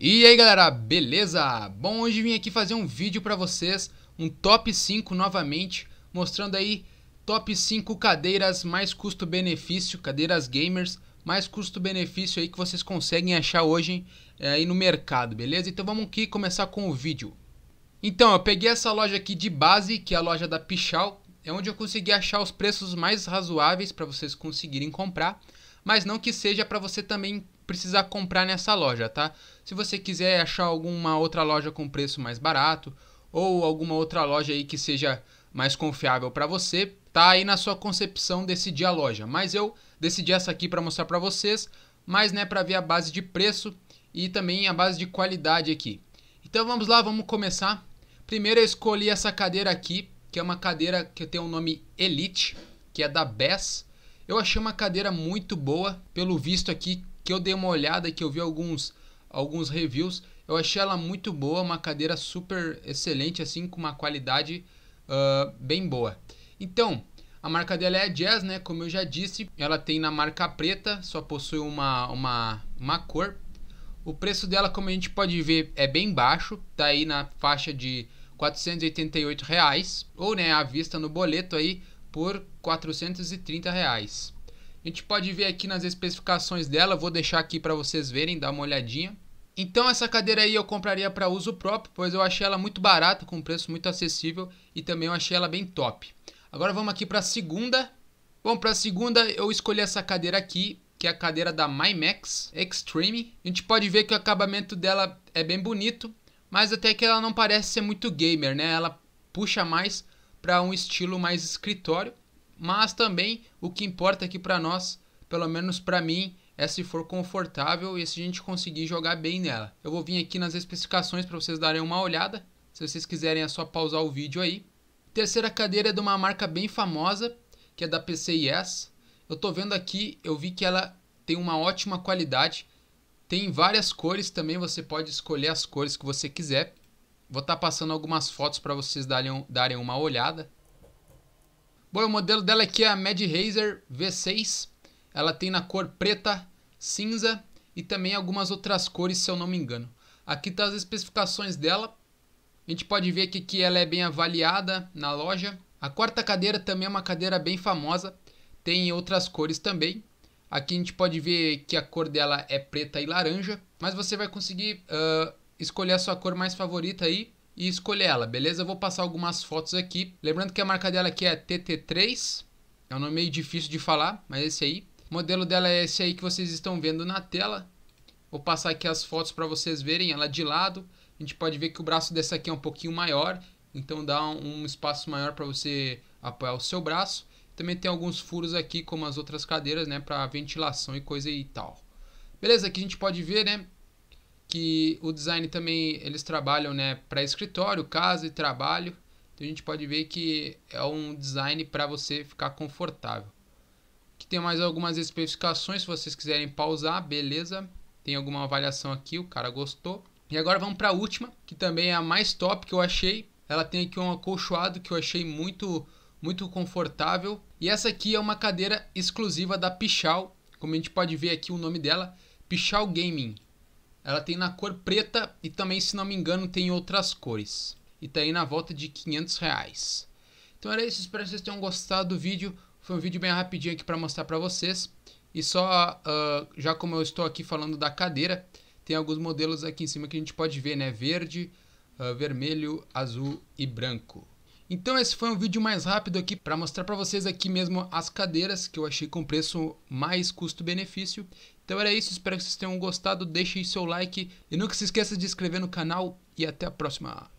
E aí galera, beleza? Bom, hoje vim aqui fazer um vídeo para vocês, um top 5 novamente, mostrando aí top 5 cadeiras mais custo-benefício, cadeiras gamers, mais custo-benefício aí que vocês conseguem achar hoje é, aí no mercado, beleza? Então vamos aqui começar com o vídeo. Então, eu peguei essa loja aqui de base, que é a loja da Pichal, é onde eu consegui achar os preços mais razoáveis para vocês conseguirem comprar, mas não que seja para você também precisar comprar nessa loja, tá? Se você quiser achar alguma outra loja com preço mais barato ou alguma outra loja aí que seja mais confiável para você, tá aí na sua concepção decidir a loja. Mas eu decidi essa aqui para mostrar para vocês, mas né, para ver a base de preço e também a base de qualidade aqui. Então vamos lá, vamos começar. Primeiro eu escolhi essa cadeira aqui, que é uma cadeira que tem o um nome Elite, que é da Bess. Eu achei uma cadeira muito boa, pelo visto aqui que eu dei uma olhada, que eu vi alguns, alguns reviews, eu achei ela muito boa, uma cadeira super excelente, assim, com uma qualidade uh, bem boa. Então, a marca dela é a Jazz, né? Como eu já disse, ela tem na marca preta, só possui uma, uma, uma cor. O preço dela, como a gente pode ver, é bem baixo, tá aí na faixa de 488 reais, ou né, à vista no boleto aí por 430 reais. A gente pode ver aqui nas especificações dela, vou deixar aqui para vocês verem, dar uma olhadinha. Então essa cadeira aí eu compraria para uso próprio, pois eu achei ela muito barata, com um preço muito acessível e também eu achei ela bem top. Agora vamos aqui para a segunda. Bom, para a segunda eu escolhi essa cadeira aqui, que é a cadeira da MyMax Extreme. A gente pode ver que o acabamento dela é bem bonito, mas até que ela não parece ser muito gamer, né? Ela puxa mais para um estilo mais escritório. Mas também o que importa aqui para nós, pelo menos para mim, é se for confortável e se a gente conseguir jogar bem nela. Eu vou vir aqui nas especificações para vocês darem uma olhada. Se vocês quiserem é só pausar o vídeo aí. Terceira cadeira é de uma marca bem famosa, que é da PCIS. Eu estou vendo aqui, eu vi que ela tem uma ótima qualidade. Tem várias cores também, você pode escolher as cores que você quiser. Vou estar tá passando algumas fotos para vocês darem, darem uma olhada. Bom, o modelo dela aqui é a Mad Razer V6. Ela tem na cor preta, cinza e também algumas outras cores, se eu não me engano. Aqui estão tá as especificações dela. A gente pode ver aqui que ela é bem avaliada na loja. A quarta cadeira também é uma cadeira bem famosa. Tem outras cores também. Aqui a gente pode ver que a cor dela é preta e laranja. Mas você vai conseguir uh, escolher a sua cor mais favorita aí e escolher ela, beleza? Eu vou passar algumas fotos aqui. Lembrando que a marca dela aqui é TT3, é um nome meio difícil de falar, mas esse aí. O modelo dela é esse aí que vocês estão vendo na tela. Vou passar aqui as fotos para vocês verem ela de lado. A gente pode ver que o braço dessa aqui é um pouquinho maior, então dá um espaço maior para você apoiar o seu braço. Também tem alguns furos aqui, como as outras cadeiras, né, para ventilação e coisa e tal. Beleza, aqui a gente pode ver, né, que o design também eles trabalham né, para escritório, casa e trabalho. Então a gente pode ver que é um design para você ficar confortável. Aqui tem mais algumas especificações, se vocês quiserem pausar, beleza. Tem alguma avaliação aqui, o cara gostou. E agora vamos para a última, que também é a mais top que eu achei. Ela tem aqui um acolchoado que eu achei muito muito confortável. E essa aqui é uma cadeira exclusiva da Pichal, como a gente pode ver aqui o nome dela, Pichal Gaming. Ela tem na cor preta e também, se não me engano, tem outras cores. E tá aí na volta de 500 reais. Então era isso, espero que vocês tenham gostado do vídeo. Foi um vídeo bem rapidinho aqui para mostrar para vocês. E só, uh, já como eu estou aqui falando da cadeira, tem alguns modelos aqui em cima que a gente pode ver, né? Verde, uh, vermelho, azul e branco. Então esse foi um vídeo mais rápido aqui para mostrar para vocês aqui mesmo as cadeiras que eu achei com preço mais custo-benefício. Então era isso, espero que vocês tenham gostado, deixem seu like e nunca se esqueça de se inscrever no canal e até a próxima.